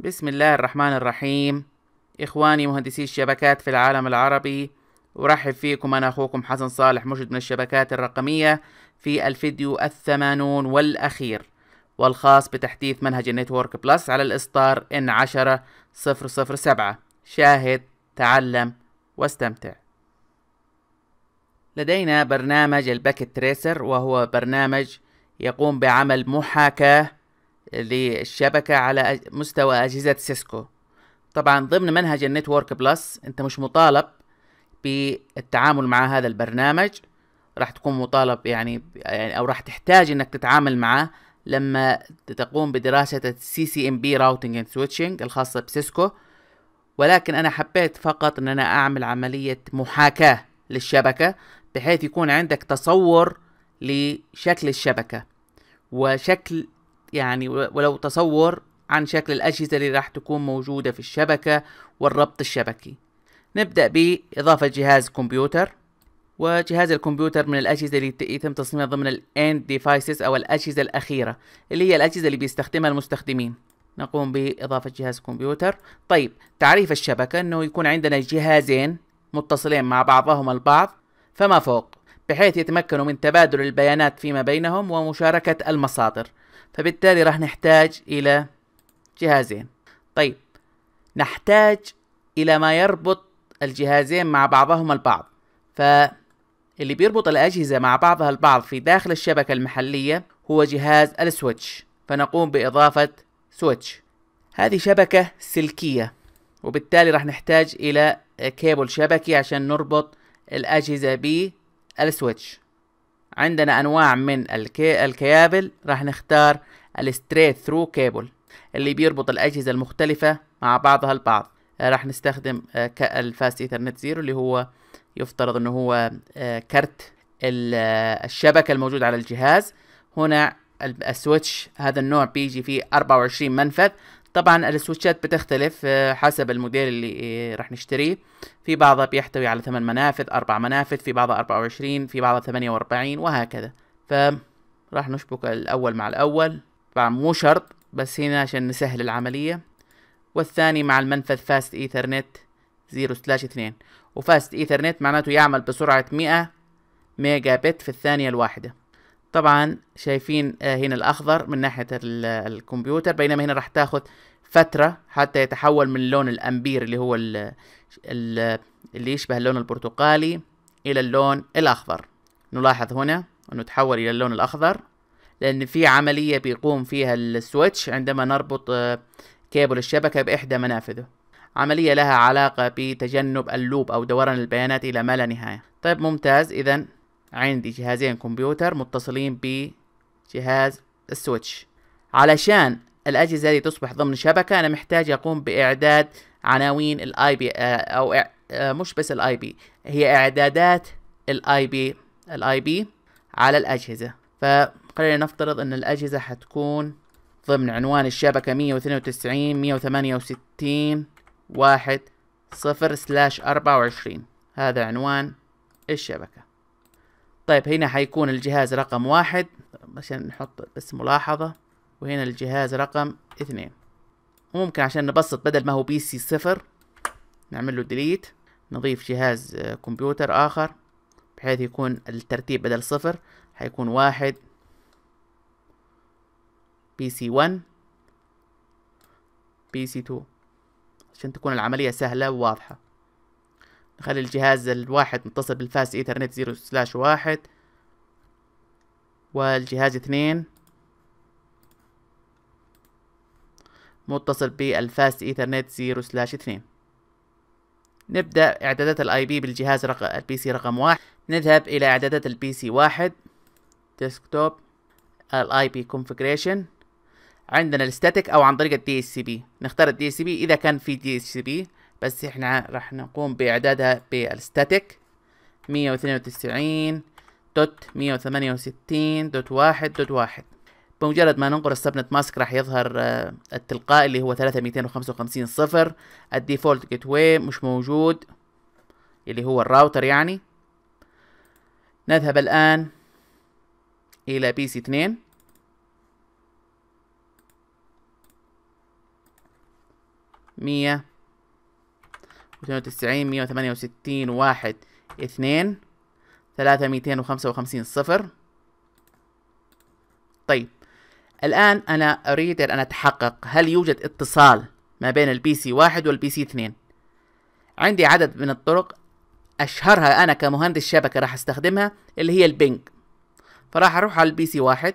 بسم الله الرحمن الرحيم إخواني مهندسي الشبكات في العالم العربي أرحب فيكم أنا أخوكم حسن صالح مجد من الشبكات الرقمية في الفيديو الثمانون والأخير والخاص بتحديث منهج النيتورك بلس على الإصدار إن عشرة صفر صفر سبعة شاهد تعلم واستمتع لدينا برنامج الباكت تريسر وهو برنامج يقوم بعمل محاكاة للشبكة على مستوى أجهزة سيسكو طبعا ضمن منهج النتورك بلس أنت مش مطالب بالتعامل مع هذا البرنامج راح تكون مطالب يعني, يعني، أو راح تحتاج أنك تتعامل معه لما تقوم بدراسة السي سي ام بي راوتنج اند سويتشنج الخاصة بسيسكو ولكن أنا حبيت فقط أن أنا أعمل عملية محاكاة للشبكة بحيث يكون عندك تصور لشكل الشبكة وشكل يعني ولو تصور عن شكل الأجهزة اللي راح تكون موجودة في الشبكة والربط الشبكي نبدأ بإضافة جهاز كمبيوتر وجهاز الكمبيوتر من الأجهزة اللي يتم تصميمها ضمن الـ End Devices أو الأجهزة الأخيرة اللي هي الأجهزة اللي بيستخدمها المستخدمين نقوم بإضافة جهاز كمبيوتر طيب تعريف الشبكة أنه يكون عندنا جهازين متصلين مع بعضهما البعض فما فوق بحيث يتمكنوا من تبادل البيانات فيما بينهم ومشاركة المصادر فبالتالي راح نحتاج إلى جهازين طيب نحتاج إلى ما يربط الجهازين مع بعضهما البعض فاللي بيربط الأجهزة مع بعضها البعض في داخل الشبكة المحلية هو جهاز السويتش فنقوم بإضافة سويتش هذه شبكة سلكية وبالتالي راح نحتاج إلى كيبل شبكي عشان نربط الأجهزة بالسويتش عندنا انواع من الكي... الكيابل راح نختار الستريت ثرو كيبل اللي بيربط الاجهزه المختلفه مع بعضها البعض آه، راح نستخدم آه، الفاست ايثرنت زيرو اللي هو يفترض انه هو آه، كرت الشبكه الموجود على الجهاز هنا السويتش هذا النوع بيجي فيه 24 منفذ طبعا السويتشات بتختلف آه، حسب الموديل اللي آه، راح نشتريه في بعضها بيحتوي على ثمان منافذ اربع منافذ في بعضها 24 في بعضها 48 وهكذا ف راح نشبك الاول مع الاول طبعا مو شرط بس هنا عشان نسهل العملية والثاني مع المنفذ فاست ايثرنت زيرو سلاش 2 وفاست ايثرنت معناته يعمل بسرعة 100 ميجا بت في الثانية الواحدة طبعا شايفين آه، هنا الاخضر من ناحيه الكمبيوتر بينما هنا راح تاخذ فتره حتى يتحول من لون الامبير اللي هو الـ الـ اللي يشبه اللون البرتقالي الى اللون الاخضر نلاحظ هنا انه تحول الى اللون الاخضر لان في عمليه بيقوم فيها السويتش عندما نربط آه، كيبل الشبكه باحدى منافذه عمليه لها علاقه بتجنب اللوب او دوران البيانات الى ما لا نهايه طيب ممتاز اذا عندي جهازين كمبيوتر متصلين بجهاز السويتش علشان الأجهزة هذه تصبح ضمن شبكة أنا محتاج أقوم بإعداد عناوين الاي آه، بي أو آه، مش بس الاي بي هي إعدادات الاي بي الاي بي على الأجهزة فخلينا نفترض أن الأجهزة حتكون ضمن عنوان الشبكة 192 168 1 0 سلاش 24 هذا عنوان الشبكة طيب هنا حيكون الجهاز رقم واحد عشان نحط بس ملاحظة وهنا الجهاز رقم اثنين وممكن عشان نبسط بدل ما هو بي سي صفر نعمل له ديليت نضيف جهاز آه، كمبيوتر آخر بحيث يكون الترتيب بدل صفر حيكون واحد بي سي ون بي سي تو عشان تكون العملية سهلة وواضحة نخلي الجهاز الواحد متصل بالفاس ايثرنت زيرو سلاش واحد والجهاز اثنين متصل بالفاست ايثرنت زيرو سلاش اثنين نبدأ اعدادات الاي بي بالجهاز رقم البي سي رقم واحد نذهب الى اعدادات البي سي واحد ديسكتوب الاي بي كونفجريشن عندنا الستاتيك او عن طريق الدي اس سي بي نختار الدي اس سي بي اذا كان في دي اس سي بي بس احنا راح نقوم باعدادها بالستاتيك 192.168.1.1 بمجرد ما ننقر السبنت ماسك راح يظهر آه، التلقائي اللي هو 3255 صفر الديفولت جيت واي مش موجود اللي هو الراوتر يعني نذهب الآن إلى بي سي 2 100 92 168 1 2 3 255 0 طيب الآن أنا أريد أن أتحقق هل يوجد اتصال ما بين البي سي 1 والبي سي 2 عندي عدد من الطرق أشهرها أنا كمهندس شبكة راح أستخدمها اللي هي البنج فراح أروح على البي سي 1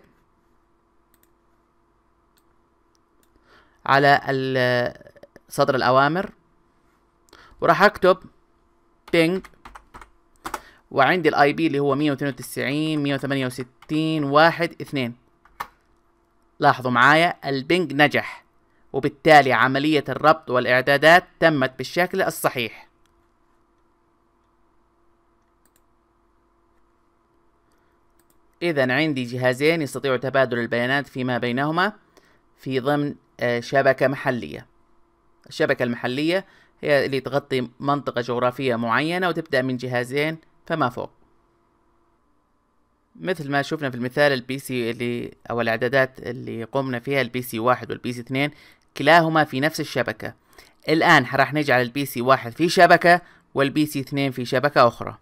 على صدر الأوامر وراح اكتب بينج وعندي الاي بي اللي هو 192 168 1 2 لاحظوا معايا البنج نجح وبالتالي عملية الربط والإعدادات تمت بالشكل الصحيح إذا عندي جهازين يستطيع تبادل البيانات فيما بينهما في ضمن آه، شبكة محلية الشبكة المحلية هي اللي تغطي منطقة جغرافية معينة وتبدأ من جهازين فما فوق مثل ما شفنا في المثال البي سي اللي أو الإعدادات اللي قمنا فيها البي سي واحد والبي سي اثنين كلاهما في نفس الشبكة الآن راح نجعل البي سي واحد في شبكة والبي سي اثنين في شبكة أخرى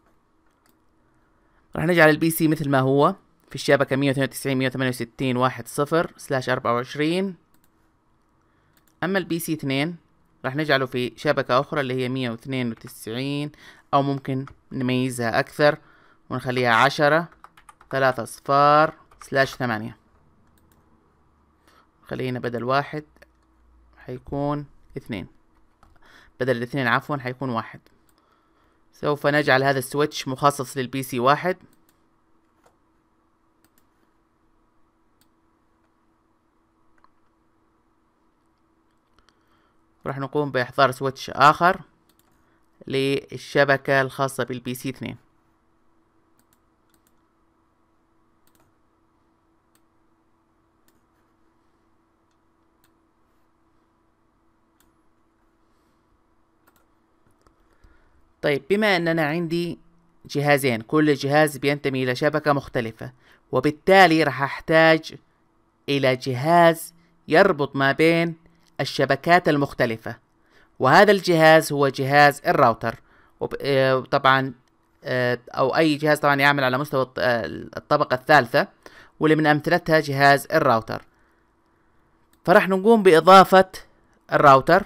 راح نجعل البي سي مثل ما هو في الشبكة مية مية وتسعين وستين واحد صفر سلاش أربعة وعشرين أما البي سي اثنين راح نجعله في شبكة أخرى اللي هي مية واتنين وتسعين أو ممكن نميزها أكثر ونخليها عشرة ثلاثة أصفار سلاش ثمانية خلينا بدل واحد حيكون اثنين بدل الاثنين عفوا حيكون واحد سوف نجعل هذا السويتش مخصص للبي سي واحد راح نقوم بإحضار سويتش آخر للشبكة الخاصة بالبي سي 2 طيب بما أننا عندي جهازين كل جهاز بينتمي إلى شبكة مختلفة وبالتالي راح أحتاج إلى جهاز يربط ما بين الشبكات المختلفة وهذا الجهاز هو جهاز الراوتر وطبعا آه، آه، أو أي جهاز طبعا يعمل على مستوى الطبقة الثالثة واللي من أمثلتها جهاز الراوتر فراح نقوم بإضافة الراوتر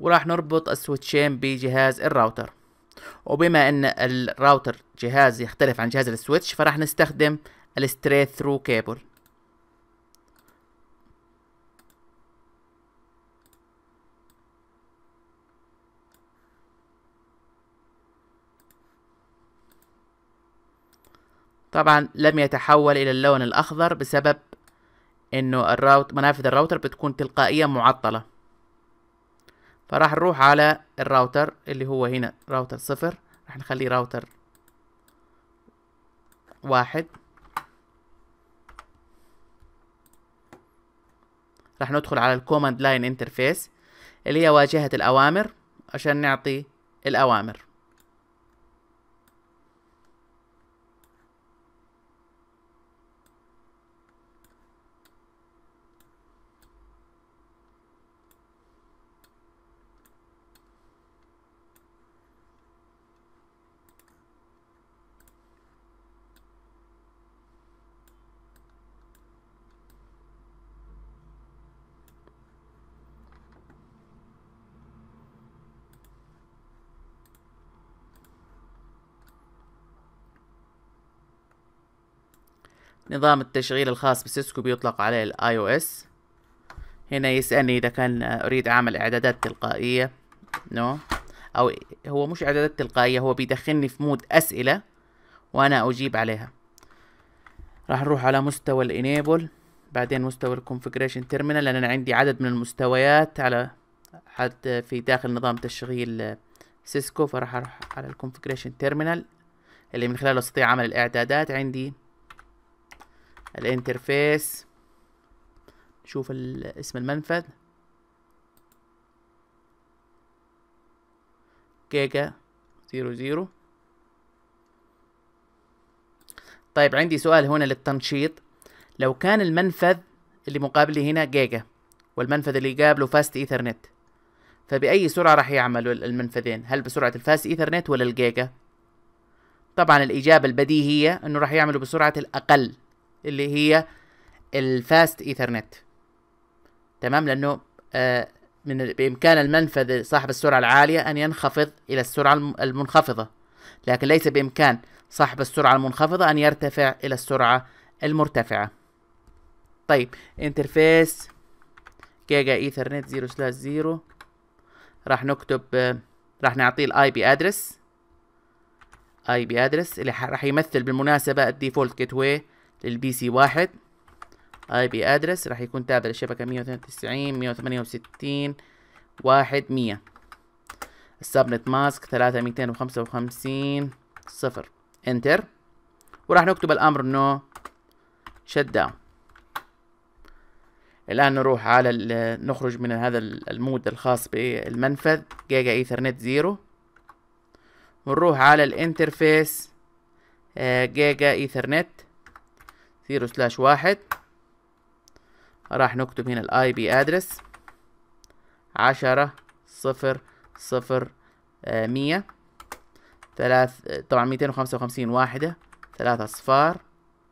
وراح نربط السويتشين بجهاز الراوتر وبما ان الراوتر جهاز يختلف عن جهاز السويتش فراح نستخدم الستريت ثرو كيبل طبعا لم يتحول الى اللون الاخضر بسبب انه الراوت منافذ الراوتر بتكون تلقائيا معطله فراح نروح على الراوتر اللي هو هنا راوتر صفر راح نخليه راوتر واحد راح ندخل على الكوماند لاين انترفيس اللي هي واجهة الأوامر عشان نعطي الأوامر نظام التشغيل الخاص بسيسكو بيطلق عليه الاي او اس هنا يسألني إذا كان أريد أعمل إعدادات تلقائية نو no. أو هو مش إعدادات تلقائية هو بيدخلني في مود أسئلة وأنا أجيب عليها راح نروح على مستوى الإنيبل بعدين مستوى الكونفجريشن تيرمينال لأن أنا عندي عدد من المستويات على حد في داخل نظام تشغيل سيسكو فراح أروح على الكونفجريشن تيرمينال اللي من خلاله أستطيع عمل الإعدادات عندي الانترفيس نشوف اسم المنفذ جيجا زيرو زيرو طيب عندي سؤال هنا للتنشيط لو كان المنفذ اللي مقابلي هنا جيجا والمنفذ اللي قابله فاست ايثرنت فبأي سرعة راح يعملوا المنفذين هل بسرعة الفاست ايثرنت ولا الجيجا طبعا الإجابة البديهية انه راح يعملوا بسرعة الأقل اللي هي الفاست ايثرنت تمام لانه آه، من بامكان المنفذ صاحب السرعه العاليه ان ينخفض الى السرعه المنخفضه لكن ليس بامكان صاحب السرعه المنخفضه ان يرتفع الى السرعه المرتفعه طيب انترفيس جيجا ايثرنت 0 سلاش 0 راح نكتب راح نعطيه الاي بي ادرس اي بي ادرس اللي راح يمثل بالمناسبه الديفولت جيت واي للبي سي واحد اي بي ادرس راح يكون تابع للشبكة مية مية وتسعين وثمانية وستين واحد مية السبنت ماسك ثلاثة ميتين وخمسة وخمسين صفر انتر وراح نكتب الامر نو شت داون الان نروح على نخرج من هذا المود الخاص بالمنفذ جيجا ايثرنت زيرو ونروح على الانترفيس آه، جيجا ايثرنت 0 سلاش واحد راح نكتب هنا الاي بي ادرس عشرة صفر صفر آه، مية ثلاث طبعا ميتين وخمسة وخمسين واحدة ثلاثة اصفار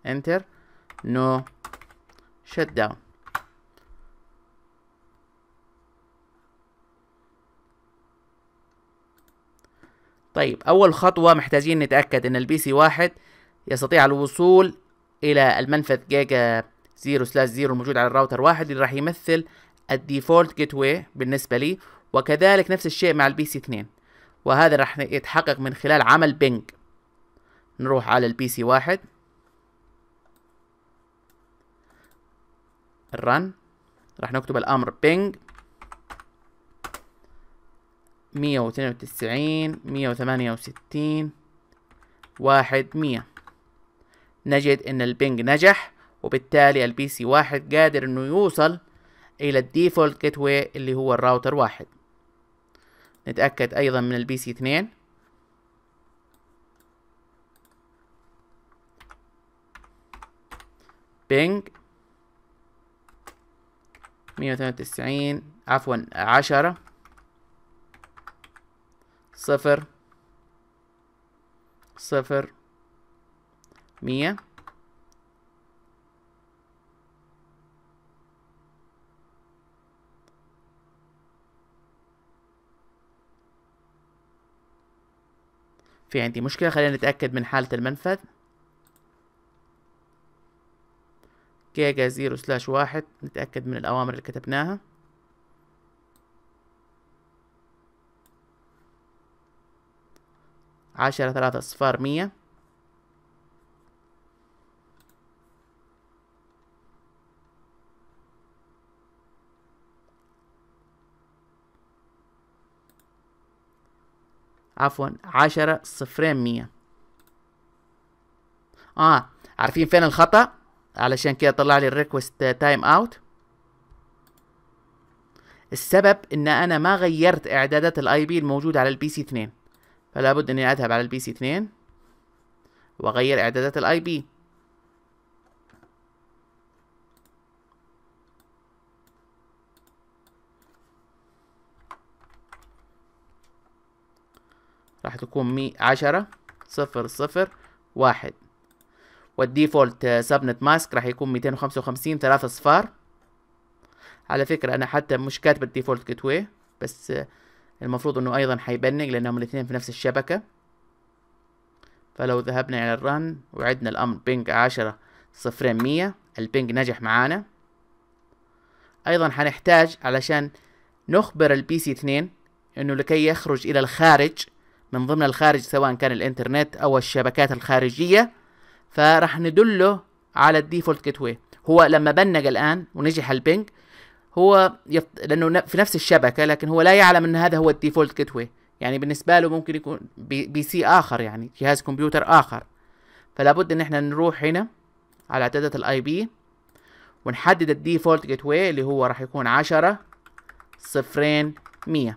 انتر نو شت داون طيب اول خطوة محتاجين نتأكد ان البي سي واحد يستطيع الوصول الى المنفذ جيجا 0 سلاش الموجود على الراوتر واحد اللي راح يمثل الديفولت جيت واي بالنسبه لي وكذلك نفس الشيء مع البي سي 2 وهذا راح يتحقق من خلال عمل بينج نروح على البي سي 1 الرن راح نكتب الامر بينج 192 168 واحد مية نجد ان البنج نجح وبالتالي البي سي واحد قادر انه يوصل الى الديفولت جيت واي اللي هو الراوتر واحد نتأكد ايضا من البي سي اثنين بينج مية وتسعين عفوا عشرة صفر صفر مية في عندي مشكلة خلينا نتأكد من حالة المنفذ جيجا زيرو سلاش واحد نتأكد من الأوامر اللي كتبناها عشرة ثلاثة صفار مية عفوا عشرة صفرين مية اه عارفين فين الخطأ علشان كده طلع لي الريكوست تايم اوت السبب ان انا ما غيرت اعدادات الاي بي الموجودة على البي سي 2 فلا بد اني اذهب على البي سي 2 واغير اعدادات الاي بي راح تكون مي عشرة صفر صفر واحد والديفولت آه، سبنت ماسك راح يكون ميتين وخمسة وخمسين ثلاثة صفار على فكرة أنا حتى مش كاتب الديفولت كتوي بس آه، المفروض أنه أيضا حيبنج لأنهم الاثنين في نفس الشبكة فلو ذهبنا إلى الرن وعدنا الأمر بينج عشرة صفرين مية البينج نجح معانا أيضا حنحتاج علشان نخبر البي سي اثنين أنه لكي يخرج إلى الخارج من ضمن الخارج سواء كان الانترنت او الشبكات الخارجيه فراح ندله على الديفولت جيت هو لما بنج الان ونجح البنج هو يط... لانه في نفس الشبكه لكن هو لا يعلم ان هذا هو الديفولت جيت يعني بالنسبه له ممكن يكون بي, بي سي اخر يعني جهاز كمبيوتر اخر فلا بد ان احنا نروح هنا على عدد الاي بي ونحدد الديفولت جيت اللي هو راح يكون 10 صفرين 100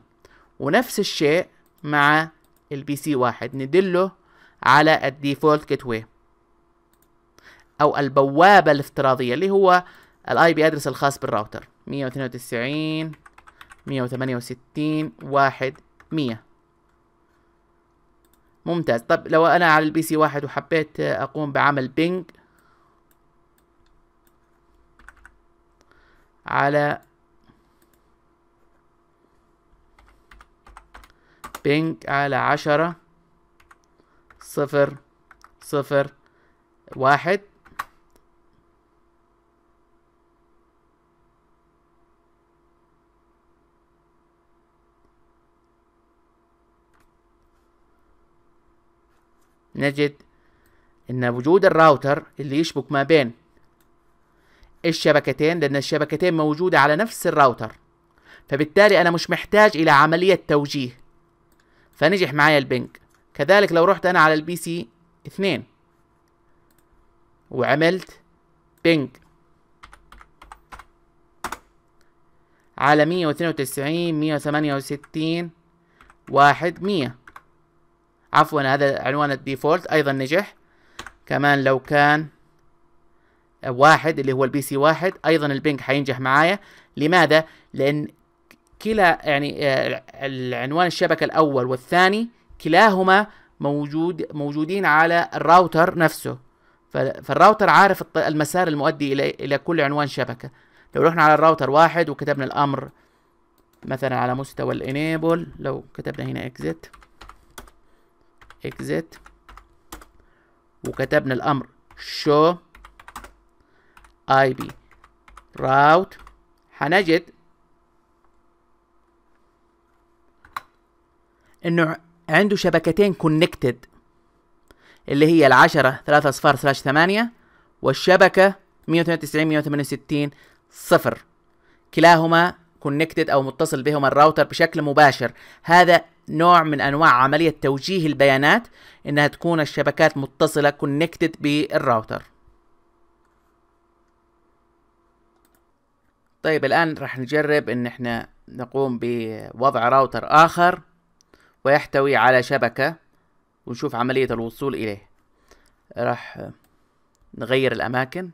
ونفس الشيء مع البي سي واحد ندله على الديفولت جيت واي او البوابه الافتراضيه اللي هو الاي بي ادرس الخاص بالراوتر 192 168 1 100 ممتاز طب لو انا على البي سي واحد وحبيت اقوم بعمل بينج على بينج على عشرة صفر صفر واحد نجد ان وجود الراوتر اللي يشبك ما بين الشبكتين لان الشبكتين موجودة على نفس الراوتر فبالتالي انا مش محتاج الى عملية توجيه فنجح معايا البنج كذلك لو رحت انا على البي سي اثنين وعملت بنج على مية واثنين وتسعين مية وثمانية وستين واحد مية عفوا هذا عنوان الديفولت ايضا نجح كمان لو كان واحد اللي هو البي سي واحد ايضا البنج حينجح معايا لماذا لان كلا يعني آه، العنوان الشبكة الأول والثاني كلاهما موجود موجودين على الراوتر نفسه فالراوتر عارف المسار المؤدي إلى إلى كل عنوان شبكة لو رحنا على الراوتر واحد وكتبنا الأمر مثلا على مستوى الانيبل لو كتبنا هنا اكزيت اكزيت وكتبنا الأمر شو اي بي راوت هنجد انه عنده شبكتين كونكتد اللي هي العشرة ثلاثة اصفار سلاش ثمانية والشبكة مية 168 وتسعين مية وثمانية وستين صفر كلاهما كونكتد او متصل بهما الراوتر بشكل مباشر هذا نوع من انواع عملية توجيه البيانات انها تكون الشبكات متصلة كونكتد بالراوتر طيب الان راح نجرب ان احنا نقوم بوضع راوتر اخر ويحتوي على شبكة ونشوف عملية الوصول إليه راح نغير الأماكن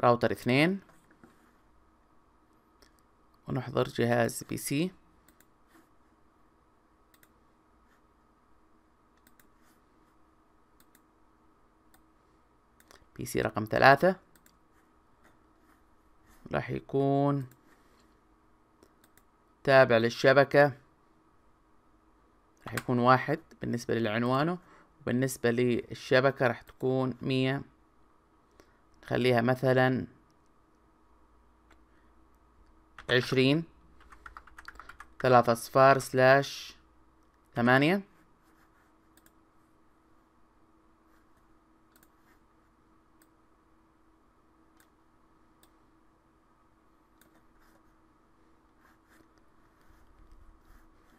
راوتر اثنين ونحضر جهاز بي سي بي سي رقم ثلاثة راح يكون تابع للشبكة راح يكون واحد بالنسبة للعنوانه وبالنسبة للشبكة راح تكون مية خليها مثلا عشرين ثلاثة أصفار سلاش ثمانية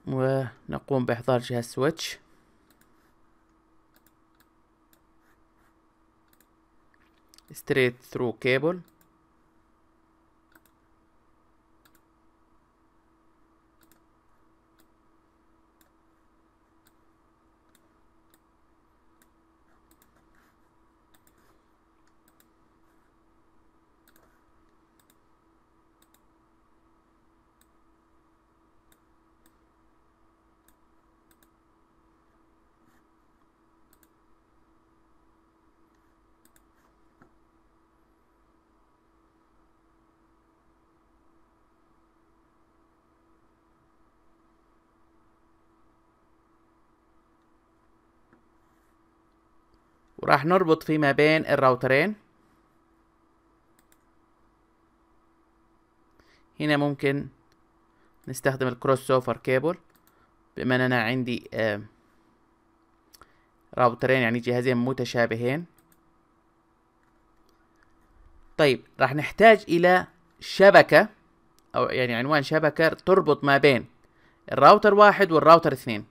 ونقوم بإحضار جهاز سويتش straight through cable راح نربط فيما بين الراوترين هنا ممكن نستخدم الكروس اوفر كيبل بما ان انا عندي راوترين يعني جهازين متشابهين طيب راح نحتاج الى شبكة او يعني عنوان شبكة تربط ما بين الراوتر واحد والراوتر اثنين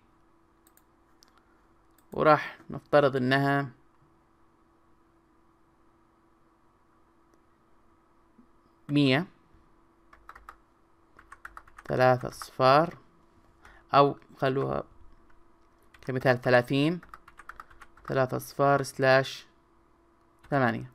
وراح نفترض انها مية ثلاثة أصفار أو خلوها كمثال ثلاثين ثلاثة أصفار سلاش ثمانية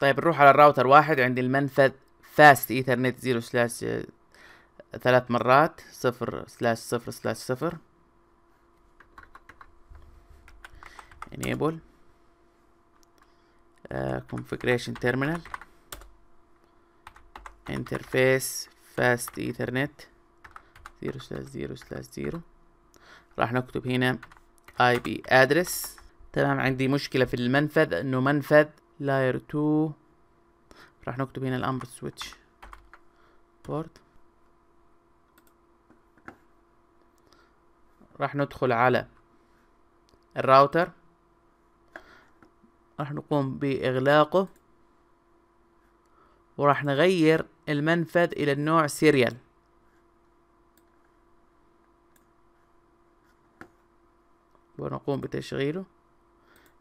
طيب نروح على الراوتر واحد عندي المنفذ فاست ايثرنت زيرو سلاش ثلاث مرات صفر سلاش صفر سلاش صفر enable uh, configuration terminal interface fast ethernet 0 0 0 راح نكتب هنا اي بي ادرس تمام عندي مشكلة في المنفذ انه منفذ لاير 2 راح نكتب هنا الامبر سويتش بورت راح ندخل على الراوتر راح نقوم بإغلاقه وراح نغير المنفذ إلى النوع سيريال ونقوم بتشغيله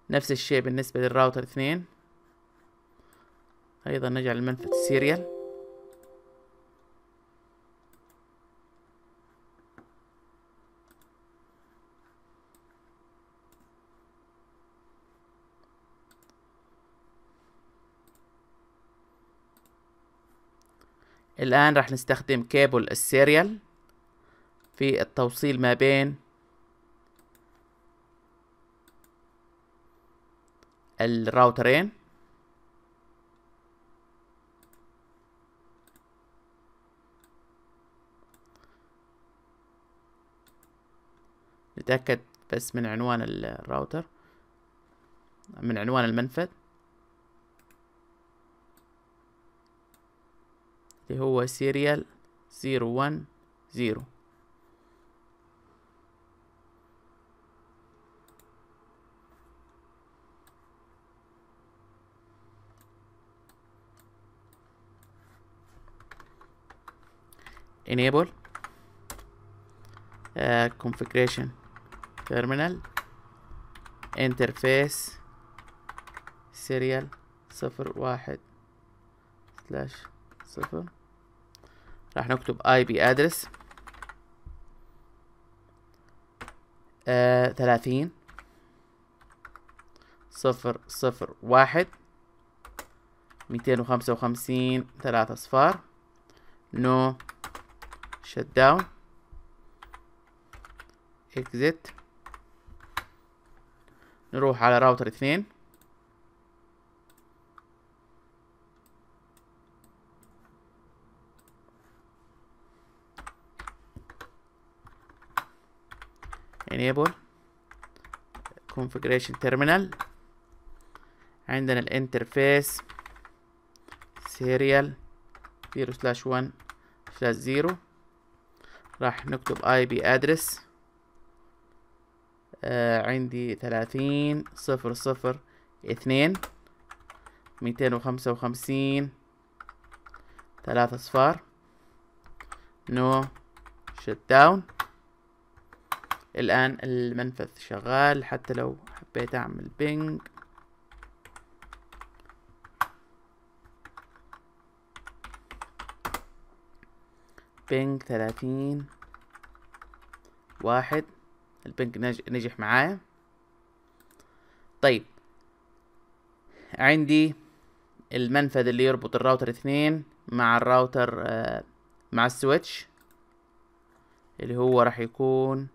نفس الشيء بالنسبة للراوتر اثنين أيضا نجعل المنفذ سيريال الآن راح نستخدم كابل السيريال في التوصيل ما بين الراوترين نتأكد بس من عنوان الراوتر من عنوان المنفذ اللي هو سيريال زيرو ون زيرو enable uh, configuration terminal interface serial صفر واحد سلاش صفر راح نكتب اي بي ادرس ثلاثين صفر صفر واحد ميتين وخمسة وخمسين ثلاثة أصفار نو شت داون اكزيت نروح على راوتر اثنين enable configuration terminal عندنا الانترفيس سيريال 0 سلاش 1 سلاش 0 راح نكتب اي بي ادرس عندي 30 0 0 2 255 وخمسة اصفار نو شت داون الآن المنفذ شغال حتى لو حبيت أعمل بينج بينج ثلاثين واحد البينج نجح معايا طيب عندي المنفذ اللي يربط الراوتر اثنين مع الراوتر آه مع السويتش اللي هو راح يكون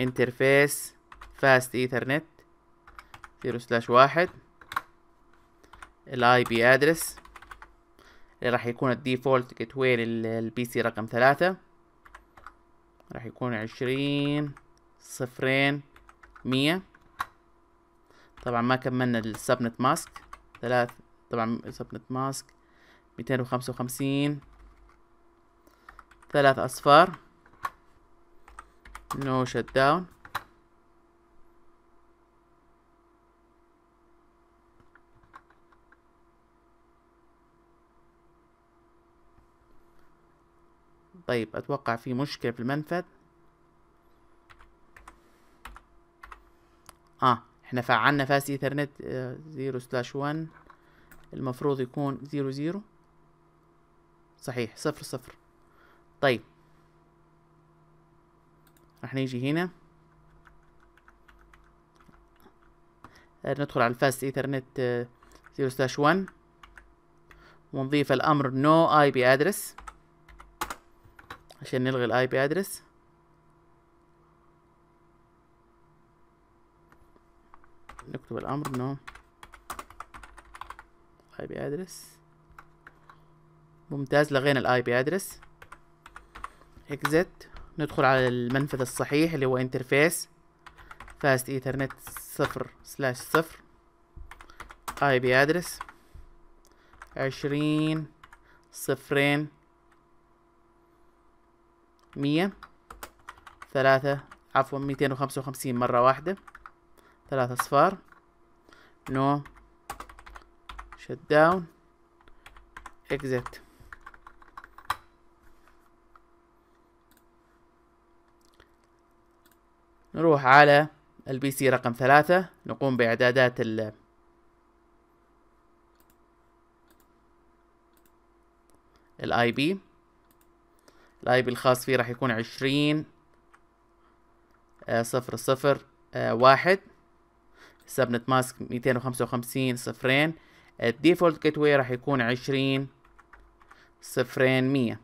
انترفيس فاست ايثرنت زيرو سلاش واحد الاي بي ادرس اللي راح يكون الديفولت جيت واي للبي سي رقم ثلاثة راح يكون عشرين صفرين مية طبعا ما كملنا السبنت ماسك ثلاث طبعا سبنت ماسك ميتين وخمسة وخمسين ثلاث أصفار no shutdown طيب اتوقع في مشكلة في المنفذ اه احنا فعلنا فاس ايثرنت آه، زيرو سلاش ون المفروض يكون زيرو زيرو صحيح صفر صفر طيب راح نيجي هنا آه، ندخل على الفاست ايثرنت 0 آه، 1 ونضيف الامر نو اي بي ادرس عشان نلغي الاي بي ادرس نكتب الامر نو اي بي ادرس ممتاز لغينا الاي بي ادرس اكزت ندخل على المنفذ الصحيح اللي هو انترفيس فاست ايثرنت صفر سلاش صفر اي بي ادرس عشرين صفرين مية ثلاثة عفوا ميتين وخمسة وخمسين مرة واحدة ثلاثة اصفار نو شت داون اكزت نروح على البي سي رقم ثلاثة نقوم بإعدادات ال الاي بي الاي بي الخاص فيه راح يكون عشرين آه، صفر صفر آه، واحد سبنت ماسك ميتين وخمسة وخمسين صفرين الديفولت جيتواي راح يكون عشرين صفرين مية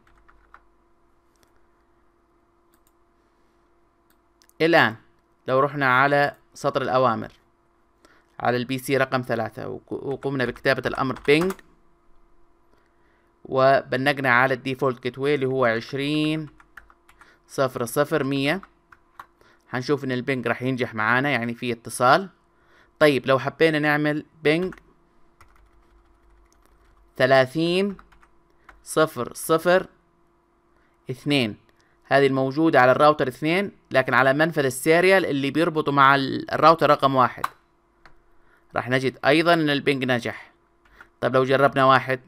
الآن لو رحنا على سطر الأوامر على البي سي رقم ثلاثة وقمنا بكتابة الأمر بينج وبنجنا على الديفولت كتوي اللي هو عشرين صفر صفر مية هنشوف ان البنج راح ينجح معانا يعني في اتصال طيب لو حبينا نعمل بنج ثلاثين صفر صفر اثنين هذه الموجودة على الراوتر اثنين لكن على منفذ السيريال اللي بيربطه مع الراوتر رقم واحد راح نجد ايضا ان البنج نجح طب لو جربنا واحد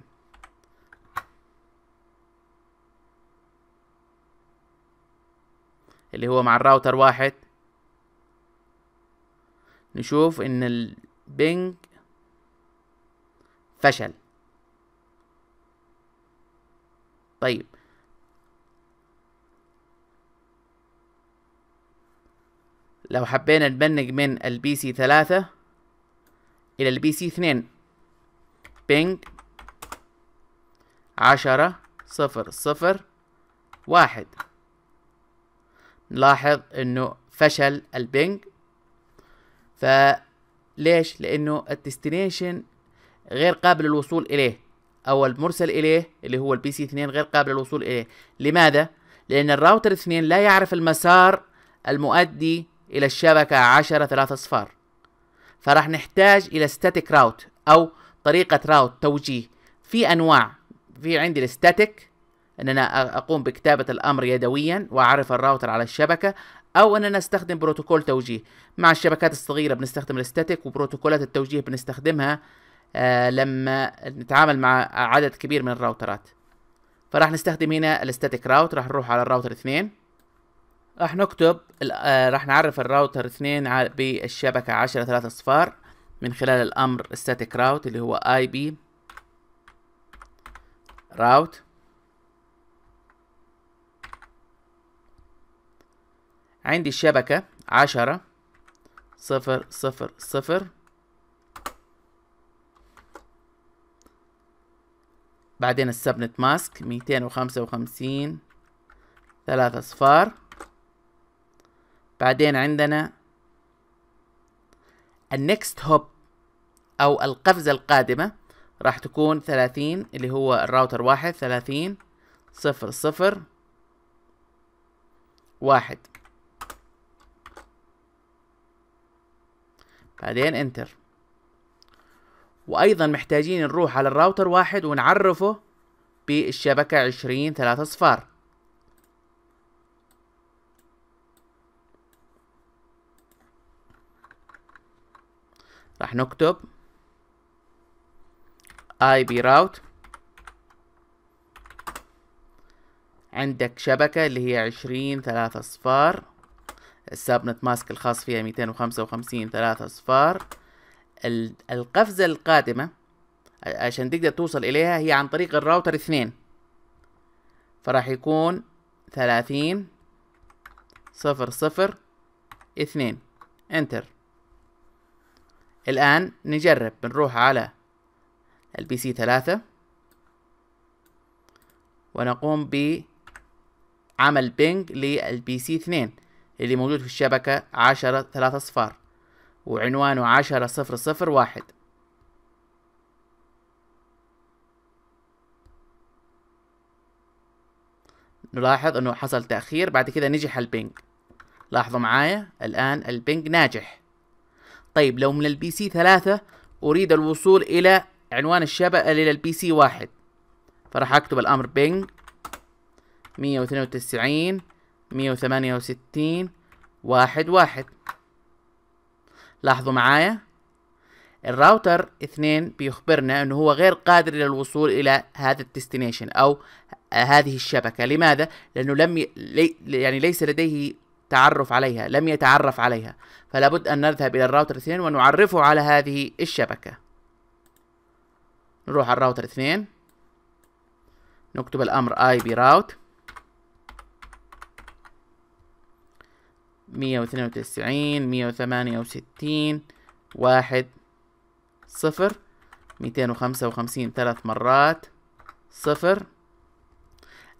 اللي هو مع الراوتر واحد نشوف ان البنج فشل طيب لو حبينا نبنج من البي سي ثلاثة إلى البي سي اثنين بينج عشرة صفر صفر واحد نلاحظ انه فشل البينج فليش لانه الديستنيشن غير قابل للوصول اليه او المرسل اليه اللي هو البي سي 2 غير قابل للوصول اليه لماذا لان الراوتر 2 لا يعرف المسار المؤدي إلى الشبكة عشرة ثلاث أصفار فراح نحتاج إلى static route أو طريقة راوت توجيه في أنواع في عندي الستاتيك أن أنا أقوم بكتابة الأمر يدويا وأعرف الراوتر على الشبكة أو أن أنا أستخدم بروتوكول توجيه مع الشبكات الصغيرة بنستخدم الستاتيك وبروتوكولات التوجيه بنستخدمها آه لما نتعامل مع عدد كبير من الراوترات فراح نستخدم هنا الستاتيك راوت راح نروح على الراوتر اثنين راح نكتب آه، راح نعرف الراوتر 2 بالشبكة 10 3 اصفار من خلال الامر static route اللي هو اي بي راوت عندي الشبكة عشرة صفر صفر صفر بعدين السبنت ماسك ميتين وخمسة وخمسين ثلاثة صفار بعدين عندنا النكست هوب او القفزة القادمة راح تكون ثلاثين اللي هو الراوتر واحد ثلاثين صفر صفر واحد بعدين انتر وايضا محتاجين نروح على الراوتر واحد ونعرفه بالشبكة عشرين ثلاثة صفار راح نكتب اي بي راوت عندك شبكة اللي هي عشرين ثلاثة اصفار السابنت ماسك الخاص فيها ميتين وخمسة وخمسين ثلاثة اصفار القفزة القادمة عشان تقدر توصل إليها هي عن طريق الراوتر اثنين فراح يكون ثلاثين صفر صفر اثنين انتر الآن نجرب بنروح على البي سي ثلاثة ونقوم بعمل بينج للبي سي اثنين اللي موجود في الشبكة عشرة ثلاثة أصفار وعنوانه عشرة صفر صفر واحد نلاحظ انه حصل تأخير بعد كده نجح البينج لاحظوا معايا الآن البينج ناجح طيب لو من البي سي ثلاثة أريد الوصول إلى عنوان الشبكة إلى البي سي واحد فراح أكتب الأمر بينج مية وتسعين وتسعين مية وثمانية وستين واحد واحد لاحظوا معايا الراوتر اثنين بيخبرنا انه هو غير قادر الى الوصول الى هذا الديستنيشن او هذه الشبكه لماذا لانه لم ي... لي... يعني ليس لديه تعرف عليها لم يتعرف عليها فلا بد أن نذهب إلى الراوتر 2 ونعرفه على هذه الشبكة نروح على الراوتر 2 نكتب الأمر اي بي راوت 192 168 1 0 255 ثلاث مرات 0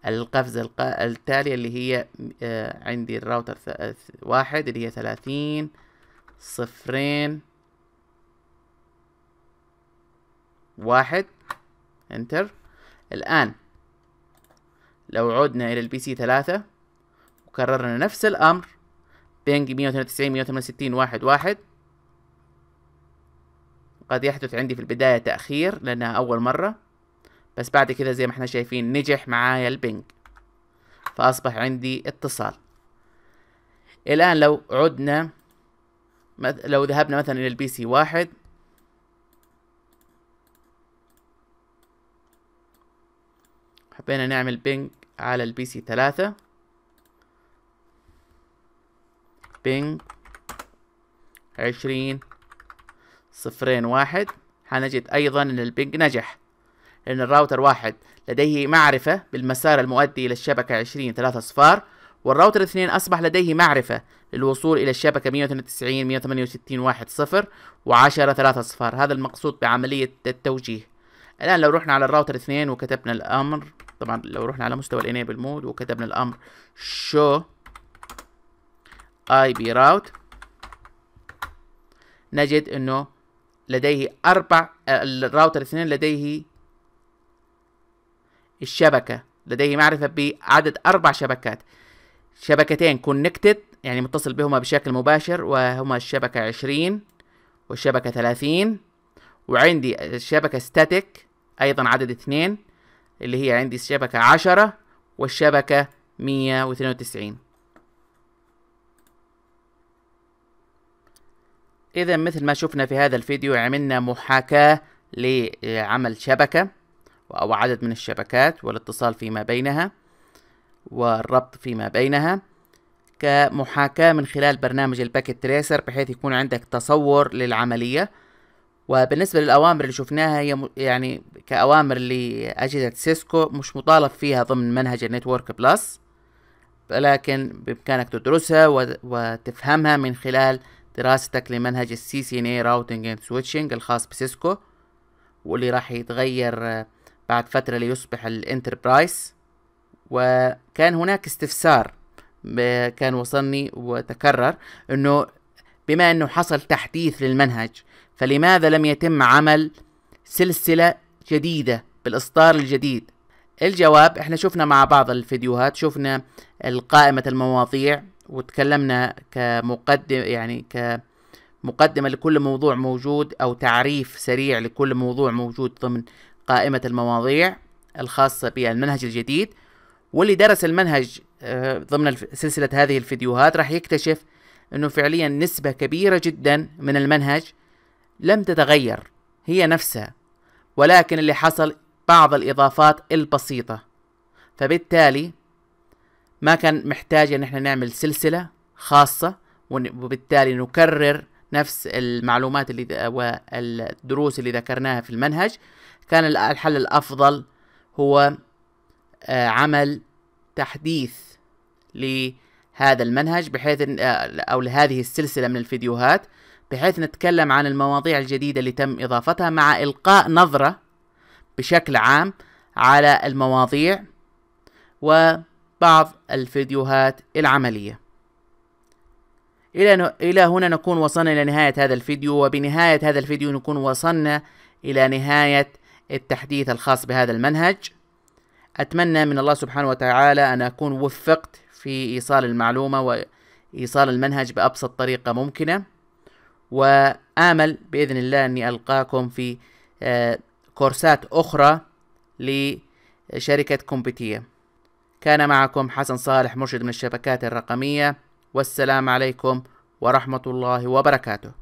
القفزة التالية اللي هي آه، عندي الراوتر آه، واحد اللي هي ثلاثين صفرين واحد انتر الآن لو عدنا إلى البي سي ثلاثة وكررنا نفس الأمر بينج مية وتسعين 192 وستين واحد واحد قد يحدث عندي في البداية تأخير لأنها أول مرة بس بعد كده زي ما احنا شايفين نجح معايا البنج فأصبح عندي اتصال الآن لو عدنا لو ذهبنا مثلا إلى البي سي واحد حبينا نعمل بينج على البي سي ثلاثة بينج عشرين صفرين واحد حنجد أيضا أن البينج نجح لأن الراوتر واحد لديه معرفة بالمسار المؤدي إلى الشبكة 20 ثلاثة أصفار والراوتر اثنين أصبح لديه معرفة للوصول إلى الشبكة 192 168 1 0 و10 3 أصفار هذا المقصود بعملية التوجيه الآن لو رحنا على الراوتر اثنين وكتبنا الأمر طبعا لو رحنا على مستوى الانيبل مود وكتبنا الأمر شو اي بي راوت نجد انه لديه اربع آه، الراوتر اثنين لديه الشبكة لديه معرفة بعدد أربع شبكات شبكتين كونكتد يعني متصل بهما بشكل مباشر وهما الشبكة عشرين والشبكة ثلاثين وعندي الشبكة ستاتيك أيضا عدد اثنين اللي هي عندي الشبكة عشرة والشبكة مية واثنين وتسعين إذا مثل ما شفنا في هذا الفيديو عملنا محاكاة لعمل شبكة أو عدد من الشبكات والاتصال فيما بينها والربط فيما بينها كمحاكاة من خلال برنامج الباكت تريسر بحيث يكون عندك تصور للعملية وبالنسبة للأوامر اللي شفناها هي يعني كأوامر لأجهزة سيسكو مش مطالب فيها ضمن منهج النتورك بلس لكن بإمكانك تدرسها وتفهمها من خلال دراستك لمنهج السي سي ان اي راوتنج اند سويتشنج الخاص بسيسكو واللي راح يتغير بعد فترة ليصبح الانتربرايس وكان هناك استفسار كان وصلني وتكرر انه بما انه حصل تحديث للمنهج فلماذا لم يتم عمل سلسلة جديدة بالإصدار الجديد الجواب احنا شفنا مع بعض الفيديوهات شفنا قائمة المواضيع وتكلمنا كمقدم يعني كمقدمة لكل موضوع موجود أو تعريف سريع لكل موضوع موجود ضمن قائمة المواضيع الخاصة بالمنهج الجديد واللي درس المنهج آه، ضمن سلسلة هذه الفيديوهات راح يكتشف انه فعليا نسبة كبيرة جدا من المنهج لم تتغير هي نفسها ولكن اللي حصل بعض الإضافات البسيطة فبالتالي ما كان محتاج ان احنا نعمل سلسلة خاصة وبالتالي نكرر نفس المعلومات اللي والدروس اللي ذكرناها في المنهج كان الحل الأفضل هو آه، عمل تحديث لهذا المنهج بحيث آه، أو لهذه السلسلة من الفيديوهات بحيث نتكلم عن المواضيع الجديدة اللي تم إضافتها مع إلقاء نظرة بشكل عام على المواضيع وبعض الفيديوهات العملية إلى, إلى هنا نكون وصلنا إلى نهاية هذا الفيديو وبنهاية هذا الفيديو نكون وصلنا إلى نهاية التحديث الخاص بهذا المنهج أتمنى من الله سبحانه وتعالى أن أكون وفقت في إيصال المعلومة وإيصال المنهج بأبسط طريقة ممكنة وآمل بإذن الله أني ألقاكم في آه، كورسات أخرى لشركة كومبيتية كان معكم حسن صالح مرشد من الشبكات الرقمية والسلام عليكم ورحمة الله وبركاته